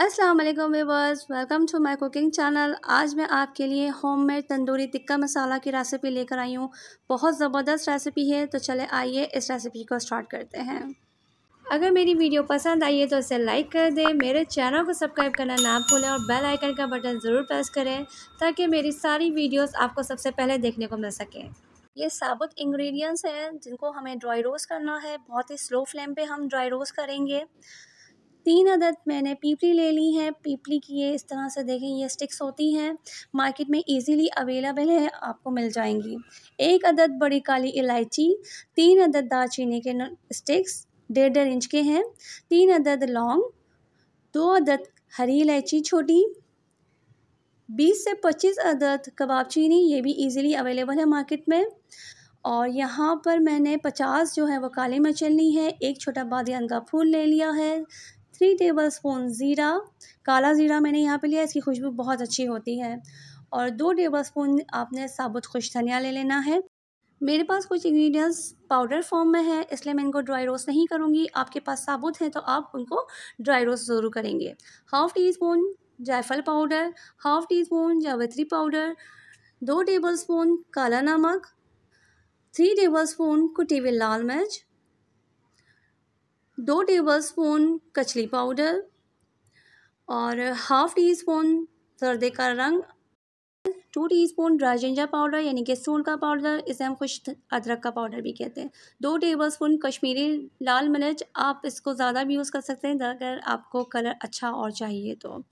अस्सलाम वालेकुम welcome to my cooking channel आज मैं आपके लिए होममेड तंदूरी टिक्का मसाला की रेसिपी लेकर आई हूँ बहुत ज़बरदस्त रेसिपी है तो चले आइए इस रेसिपी को स्टार्ट करते हैं अगर मेरी वीडियो पसंद आई है तो इसे लाइक कर दें मेरे चैनल को सब्सक्राइब करना ना भूलें और बेल आइकन का बटन ज़रूर प्रेस करें ताकि मेरी सारी वीडियोज़ आपको सबसे पहले देखने को मिल सकें ये साबुत इंग्रेडिएंट्स हैं जिनको हमें ड्राई रोस्ट करना है बहुत ही स्लो फ्लेम पे हम ड्राई रोस्ट करेंगे तीन अदद मैंने पीपली ले ली है पीपली की ये इस तरह से देखें ये स्टिक्स होती हैं मार्केट में इजीली अवेलेबल है आपको मिल जाएंगी एक अदद बड़ी काली इलायची तीन अदद दालचीनी के स्टिक्स डेढ़ डेढ़ इंच के हैं तीन अदद लौंग दो अदद हरी इलायची छोटी बीस से पच्चीस अदद कबाब चीनी ये भी ईज़िली अवेलेबल है मार्केट में और यहाँ पर मैंने पचास जो है वो काली मिर्च ली है एक छोटा बादियान का फूल ले लिया है थ्री टेबल स्पून ज़ीरा काला ज़ीरा मैंने यहाँ पे लिया इसकी खुशबू बहुत अच्छी होती है और दो टेबल स्पून आपने साबुत खुश धनिया ले लेना है मेरे पास कुछ इंग्रेडिएंट्स पाउडर फॉर्म में है इसलिए मैं इनको ड्राई रोस्ट नहीं करूँगी आपके पास साबुत हैं तो आप उनको ड्राई रोस्ट ज़रूर करेंगे हाफ़ टी स्पून जायफल पाउडर हाफ़ टी स्पून जावित्री पाउडर दो टेबल स्पून काला नमक थ्री टेबल स्पून कुटी हुई लाल मिर्च दो टेबलस्पून कचली पाउडर और हाफ़ टी स्पून जर्दे का रंग टू टीस्पून जिंजर पाउडर यानी कि सूर का पाउडर इसे हम खुश अदरक का पाउडर भी कहते हैं दो टेबलस्पून कश्मीरी लाल मिर्च आप इसको ज़्यादा भी यूज़ कर सकते हैं अगर आपको कलर अच्छा और चाहिए तो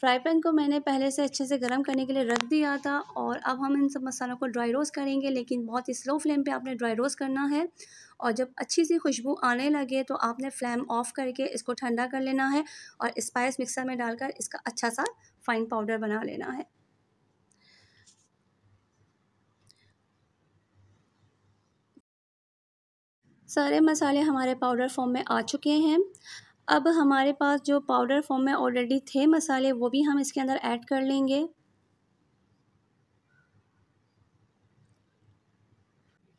फ्राई पैन को मैंने पहले से अच्छे से गर्म करने के लिए रख दिया था और अब हम इन सब मसालों को ड्राई रोस्ट करेंगे लेकिन बहुत ही स्लो फ्लेम पे आपने ड्राई रोस्ट करना है और जब अच्छी सी खुशबू आने लगे तो आपने फ्लेम ऑफ करके इसको ठंडा कर लेना है और स्पाइस मिक्सर में डालकर इसका अच्छा सा फाइन पाउडर बना लेना है सारे मसाले हमारे पाउडर फॉर्म में आ चुके हैं अब हमारे पास जो पाउडर फॉर्म में ऑलरेडी थे मसाले वो भी हम इसके अंदर ऐड कर लेंगे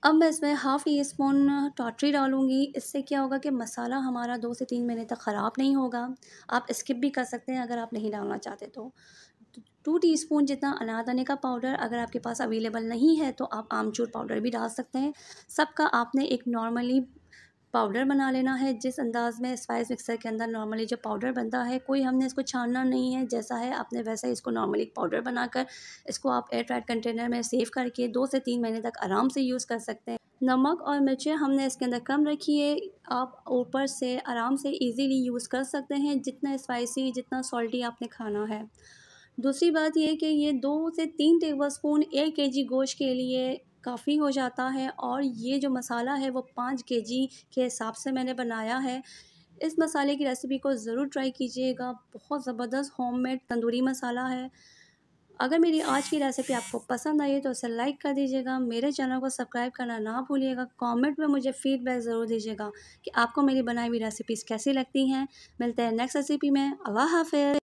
अब मैं इसमें हाफ़ टी स्पून टॉटरी डालूंगी इससे क्या होगा कि मसाला हमारा दो से तीन महीने तक ख़राब नहीं होगा आप स्किप भी कर सकते हैं अगर आप नहीं डालना चाहते तो टू टी स्पून जितना अनारदाने का पाउडर अगर आपके पास अवेलेबल नहीं है तो आप आमचूर पाउडर भी डाल सकते हैं सबका आपने एक नॉर्मली पाउडर बना लेना है जिस अंदाज में स्पाइस मिक्सर के अंदर नॉर्मली जो पाउडर बनता है कोई हमने इसको छानना नहीं है जैसा है आपने वैसा ही इसको नॉर्मली पाउडर बनाकर इसको आप एयर टाइट कंटेनर में सेव करके दो से तीन महीने तक आराम से यूज़ कर सकते हैं नमक और मिर्चें हमने इसके अंदर कम रखी है आप ऊपर से आराम से ईजीली यूज़ कर सकते हैं जितना स्पाइसी जितना सॉल्टी आपने खाना है दूसरी बात यह कि ये दो से तीन टेबल स्पून एक के जी गोश्त के लिए काफ़ी हो जाता है और ये जो मसाला है वो पाँच के जी के हिसाब से मैंने बनाया है इस मसाले की रेसिपी को ज़रूर ट्राई कीजिएगा बहुत ज़बरदस्त होममेड तंदूरी मसाला है अगर मेरी आज की रेसिपी आपको पसंद आई तो उसे लाइक कर दीजिएगा मेरे चैनल को सब्सक्राइब करना ना भूलिएगा कमेंट में मुझे फीडबैक ज़रूर दीजिएगा कि आपको मेरी बनाई हुई रेसिपीज़ कैसी लगती हैं मिलते हैं नेक्स्ट रेसिपी में अल्लाह हाफिज़